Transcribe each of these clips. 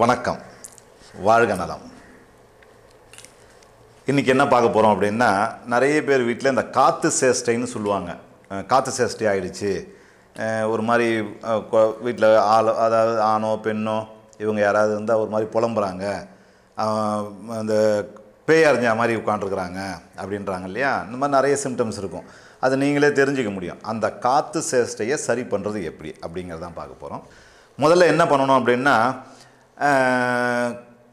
வணக்கம் வாழ்க நலம் இன்றைக்கி என்ன பார்க்க போகிறோம் அப்படின்னா நிறைய பேர் வீட்டில் இந்த காற்று சேஷ்டைன்னு சொல்லுவாங்க காற்று சேஷ்டை ஆகிடுச்சு ஒரு மாதிரி வீட்டில் ஆள் அதாவது ஆணோ பெண்ணோ இவங்க யாராவது இருந்தால் ஒரு மாதிரி புலம்புறாங்க அந்த பேயறிஞ்சா மாதிரி உட்காண்ட்ருக்குறாங்க அப்படின்றாங்க இல்லையா இந்த மாதிரி நிறைய சிம்டம்ஸ் இருக்கும் அது நீங்களே தெரிஞ்சுக்க முடியும் அந்த காற்று சேஷ்டையை சரி பண்ணுறது எப்படி அப்படிங்கிறதான் பார்க்க போகிறோம் முதல்ல என்ன பண்ணணும் அப்படின்னா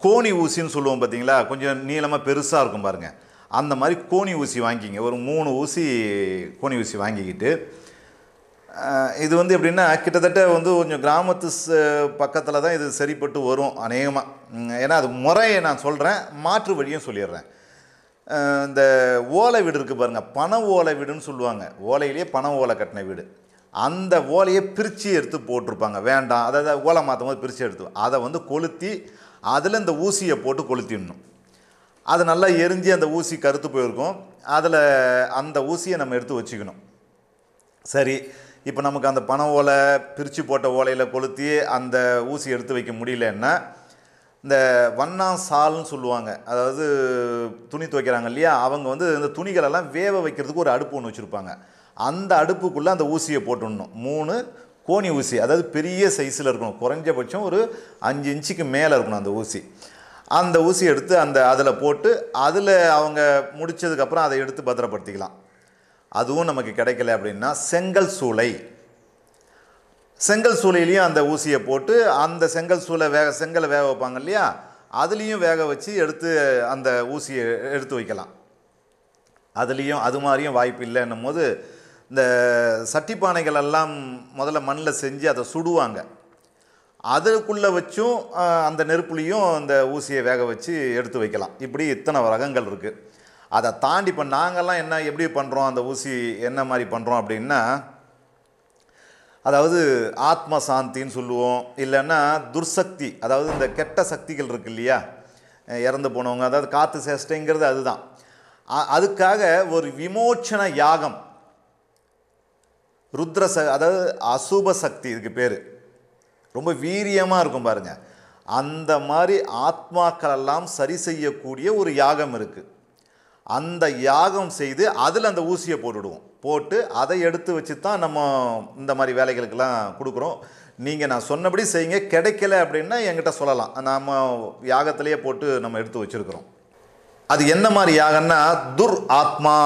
கோணி ஊசின்னு சொல்லுவோம் பார்த்தீங்களா கொஞ்சம் நீளமாக பெருசாக இருக்கும் பாருங்கள் அந்த மாதிரி கோணி ஊசி வாங்கிக்கிங்க ஒரு மூணு ஊசி கோணி ஊசி வாங்கிக்கிட்டு இது வந்து எப்படின்னா கிட்டத்தட்ட வந்து கொஞ்சம் கிராமத்து பக்கத்தில் தான் இது சரிப்பட்டு வரும் அநேகமாக ஏன்னா அது முறையை நான் சொல்கிறேன் மாற்று வழியும் சொல்லிடுறேன் இந்த ஓலை வீடு இருக்குது பாருங்கள் பண ஓலை வீடுன்னு சொல்லுவாங்க ஓலையிலேயே பண ஓலை கட்டின வீடு அந்த ஓலையை பிரித்து எடுத்து போட்டிருப்பாங்க வேண்டாம் அதாவது ஓலை மாற்றும் போது பிரித்து எடுத்து அதை வந்து கொளுத்தி அதில் இந்த ஊசியை போட்டு கொளுத்திடணும் அது நல்லா எரிஞ்சு அந்த ஊசி கருத்து போயிருக்கும் அதில் அந்த ஊசியை நம்ம எடுத்து வச்சுக்கணும் சரி இப்போ நமக்கு அந்த பண ஓலை பிரித்து போட்ட ஓலையில் கொளுத்தி அந்த ஊசி எடுத்து வைக்க முடியலன்னா இந்த வண்ணா சால்னு சொல்லுவாங்க அதாவது துணி துவைக்கிறாங்க இல்லையா அவங்க வந்து இந்த துணிகளெல்லாம் வேக வைக்கிறதுக்கு ஒரு அடுப்பு ஒன்று வச்சுருப்பாங்க அந்த அடுப்புக்குள்ளே அந்த ஊசியை போட்டுடணும் மூணு கோணி ஊசி அதாவது பெரிய சைஸில் இருக்கணும் குறைஞ்சபட்சம் ஒரு அஞ்சு இன்ச்சுக்கு மேலே இருக்கணும் அந்த ஊசி அந்த ஊசி எடுத்து அந்த அதில் போட்டு அதில் அவங்க முடித்ததுக்கப்புறம் அதை எடுத்து பத்திரப்படுத்திக்கலாம் அதுவும் நமக்கு கிடைக்கல அப்படின்னா செங்கல் சூளை செங்கல் சூளையிலையும் அந்த ஊசியை போட்டு அந்த செங்கல் சூளை வேக செங்கலை வேக வைப்பாங்க இல்லையா அதுலேயும் வேக வச்சு எடுத்து அந்த ஊசியை எடுத்து வைக்கலாம் அதுலேயும் அது மாதிரியும் வாய்ப்பு இல்லைன்னும் போது இந்த சட்டி பானைகள் எல்லாம் முதல்ல மண்ணில் செஞ்சு அதை சுடுவாங்க அதுக்குள்ளே வச்சும் அந்த நெருப்புலேயும் அந்த ஊசியை வேக வச்சு எடுத்து வைக்கலாம் இப்படி இத்தனை ரகங்கள் இருக்குது அதை தாண்டி இப்போ நாங்கள்லாம் என்ன எப்படி பண்ணுறோம் அந்த ஊசி என்ன மாதிரி பண்ணுறோம் அப்படின்னா அதாவது ஆத்ம சாந்தின்னு சொல்லுவோம் இல்லைன்னா துர்சக்தி அதாவது இந்த கெட்ட சக்திகள் இருக்குது இல்லையா இறந்து போனவங்க அதாவது காற்று சேஷ்டைங்கிறது அதுதான் அதுக்காக ஒரு விமோச்சன யாகம் ருத்ர ச அதாவது அசுப சக்தி இதுக்கு பேர் ரொம்ப வீரியமாக இருக்கும் பாருங்கள் அந்த மாதிரி ஆத்மாக்களெல்லாம் சரி செய்யக்கூடிய ஒரு யாகம் இருக்குது அந்த யாகம் செய்து அதில் அந்த ஊசியை போட்டுவிடுவோம் போட்டு அதை எடுத்து வச்சு தான் நம்ம இந்த மாதிரி வேலைகளுக்கெல்லாம் கொடுக்குறோம் நீங்கள் நான் சொன்னபடி செய்யுங்க கிடைக்கல அப்படின்னா என்கிட்ட சொல்லலாம் நாம் யாகத்திலேயே போட்டு நம்ம எடுத்து வச்சுருக்குறோம் அது என்ன மாதிரி யாகன்னா துர் ஆத்மா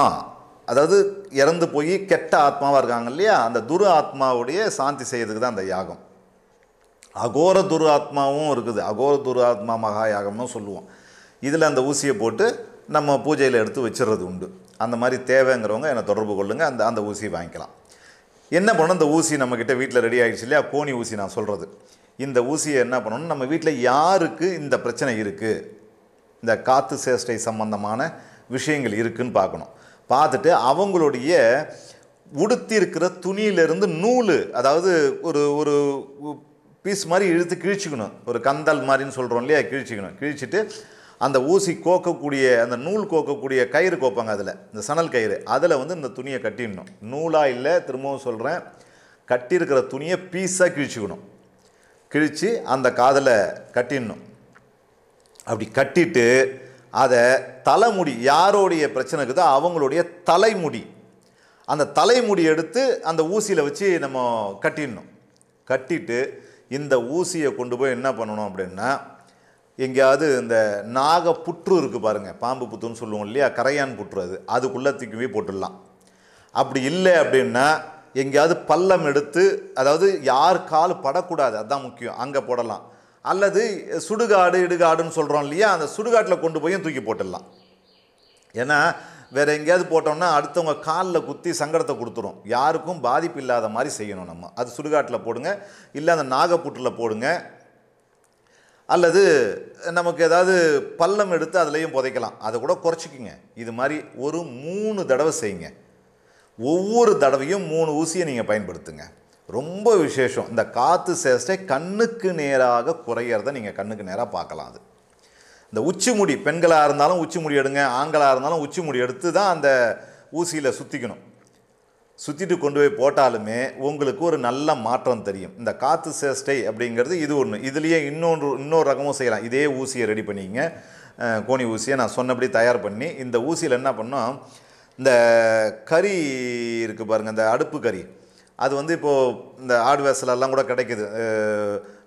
அதாவது இறந்து போய் கெட்ட ஆத்மாவாக இருக்காங்க இல்லையா அந்த துரு ஆத்மாவுடைய சாந்தி செய்யறதுக்கு தான் அந்த யாகம் அகோர துரு ஆத்மாவும் இருக்குது அகோர துரு ஆத்மா மகா யாகம்னு சொல்லுவோம் இதில் அந்த ஊசியை போட்டு நம்ம பூஜையில் எடுத்து வச்சுறது உண்டு அந்த மாதிரி தேவைங்கிறவங்க என்னை தொடர்பு கொள்ளுங்கள் அந்த அந்த ஊசியை வாங்கிக்கலாம் என்ன பண்ணணும் இந்த ஊசி நம்மக்கிட்ட வீட்டில் ரெடி ஆகிடுச்சு இல்லையா கோணி ஊசி நான் சொல்கிறது இந்த ஊசியை என்ன பண்ணணும் நம்ம வீட்டில் யாருக்கு இந்த பிரச்சனை இருக்குது இந்த காற்று சேஷ்டை சம்பந்தமான விஷயங்கள் இருக்குதுன்னு பார்க்கணும் பார்த்துட்டு அவங்களுடைய உடுத்திருக்கிற துணியிலிருந்து நூல் அதாவது ஒரு ஒரு பீஸ் மாதிரி இழுத்து கிழிச்சிக்கணும் ஒரு கந்தல் மாதிரின்னு சொல்கிறோம் இல்லையா கிழிச்சிக்கணும் கிழிச்சிட்டு அந்த ஊசி கோக்கக்கூடிய அந்த நூல் கோக்கக்கூடிய கயிறு கோப்பாங்க அதில் இந்த சணல் கயிறு அதில் வந்து இந்த துணியை கட்டிடணும் நூலாக இல்லை திரும்பவும் சொல்கிறேன் கட்டியிருக்கிற துணியை பீஸாக கிழிச்சிக்கணும் கிழித்து அந்த காதில் கட்டிடணும் அப்படி கட்டிட்டு அதை தலைமுடி யாரோடைய பிரச்சனை இருக்குதோ அவங்களுடைய தலைமுடி அந்த தலைமுடி எடுத்து அந்த ஊசியில் வச்சு நம்ம கட்டிடணும் கட்டிட்டு இந்த ஊசியை கொண்டு போய் என்ன பண்ணணும் அப்படின்னா எங்கேயாவது இந்த நாக புற்று இருக்குது பாருங்கள் பாம்பு புத்துன்னு சொல்லுவோம் இல்லையா கரையான் புற்று அது அதுக்குள்ளே தூக்கி போய் போட்டுடலாம் அப்படி இல்லை அப்படின்னா எங்கேயாவது பள்ளம் எடுத்து அதாவது யார் கால் படக்கூடாது அதுதான் முக்கியம் அங்கே போடலாம் அல்லது சுடுகாடு இடுகாடுன்னு சொல்கிறோம் இல்லையா அந்த சுடுகாட்டில் கொண்டு போய் தூக்கி போட்டுடலாம் ஏன்னா வேறு எங்கேயாவது போட்டோம்னா அடுத்தவங்க காலில் குத்தி சங்கடத்தை கொடுத்துரும் யாருக்கும் பாதிப்பு இல்லாத மாதிரி செய்யணும் நம்ம அது சுடுகாட்டில் போடுங்க இல்லை அந்த நாகப்புட்டில் போடுங்க அல்லது நமக்கு ஏதாவது பள்ளம் எடுத்து அதுலேயும் புதைக்கலாம் அதை கூட குறைச்சிக்கிங்க இது மாதிரி ஒரு மூணு தடவை செய்யுங்க ஒவ்வொரு தடவையும் மூணு ஊசியை நீங்கள் பயன்படுத்துங்க ரொம்ப விசேஷம் இந்த காற்று சேஷ்டை கண்ணுக்கு நேராக குறையிறத நீங்கள் கண்ணுக்கு நேராக பார்க்கலாம் அது இந்த உச்சி முடி பெண்களாக இருந்தாலும் உச்சி முடி எடுங்க ஆண்களாக இருந்தாலும் உச்சி முடி எடுத்து தான் அந்த ஊசியில் சுற்றிக்கணும் சுற்றிட்டு கொண்டு போய் போட்டாலுமே உங்களுக்கு ஒரு நல்ல மாற்றம் தெரியும் இந்த காற்று சேஷ்டை அப்படிங்கிறது இது ஒன்று இதுலேயே இன்னொன்று இன்னொரு ரகமும் செய்யலாம் இதே ஊசியை ரெடி பண்ணிங்க கோணி ஊசியை நான் சொன்னபடி தயார் பண்ணி இந்த ஊசியில் என்ன பண்ணோம் இந்த கறி இருக்குது பாருங்கள் இந்த அடுப்பு கறி அது வந்து இப்போது இந்த ஆடு வேசலெல்லாம் கூட கிடைக்குது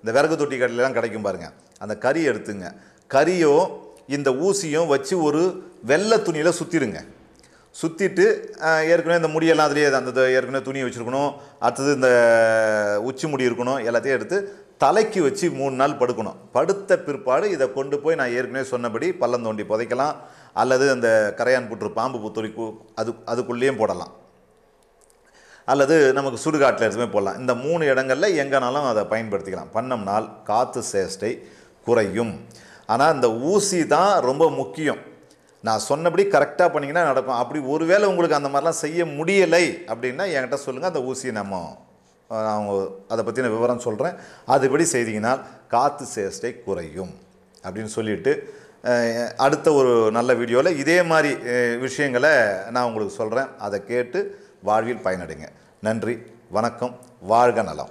இந்த விறகு தொட்டி கடையிலலாம் கிடைக்கும் பாருங்கள் அந்த கறி எடுத்துங்க கறியோ இந்த ஊசியும் வச்சு ஒரு வெள்ளை துணியில் சுற்றிடுங்க சுற்றிட்டு ஏற்கனவே இந்த முடியெல்லாம் அதுலேயே அந்த ஏற்கனவே துணியை வச்சுருக்கணும் அடுத்தது இந்த உச்சி முடி இருக்கணும் எல்லாத்தையும் எடுத்து தலைக்கு வச்சு மூணு நாள் படுக்கணும் படுத்த பிற்பாடு இதை கொண்டு போய் நான் ஏற்கனவே சொன்னபடி பள்ளம் தோண்டி புதைக்கலாம் அல்லது அந்த கரையான் புற்று பாம்பு புத்துரி அது அதுக்குள்ளேயும் போடலாம் அல்லது நமக்கு சுடுகாட்டில் எதுவுமே போடலாம் இந்த மூணு இடங்களில் எங்கேனாலும் அதை பயன்படுத்திக்கலாம் பண்ணம்னால் காற்று சேஷ்டை குறையும் ஆனால் இந்த ஊசி தான் ரொம்ப முக்கியம் நான் சொன்னபடி கரெக்டாக பண்ணிங்கன்னா நடக்கும் அப்படி ஒருவேளை உங்களுக்கு அந்த மாதிரிலாம் செய்ய முடியலை அப்படின்னா என்கிட்ட சொல்லுங்கள் அந்த ஊசியை நம்ம அவங்க அதை பற்றின விவரம் சொல்கிறேன் அதுபடி செய்தீங்கனால் காற்று சேஷ்டை குறையும் அப்படின்னு சொல்லிவிட்டு அடுத்த ஒரு நல்ல வீடியோவில் இதே மாதிரி விஷயங்களை நான் உங்களுக்கு சொல்கிறேன் அதை கேட்டு வாழ்வில் பயனடைங்க நன்றி வணக்கம் வாழ்க நலம்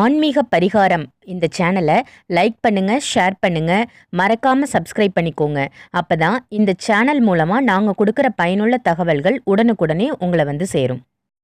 ஆன்மீக பரிகாரம் இந்த சேனலை லைக் பண்ணுங்க ஷேர் பண்ணுங்கள் மறக்காமல் சப்ஸ்கிரைப் பண்ணிக்கோங்க அப்போ தான் இந்த சேனல் மூலமாக நாங்கள் கொடுக்குற பயனுள்ள தகவல்கள் உடனுக்குடனே உங்களை வந்து சேரும்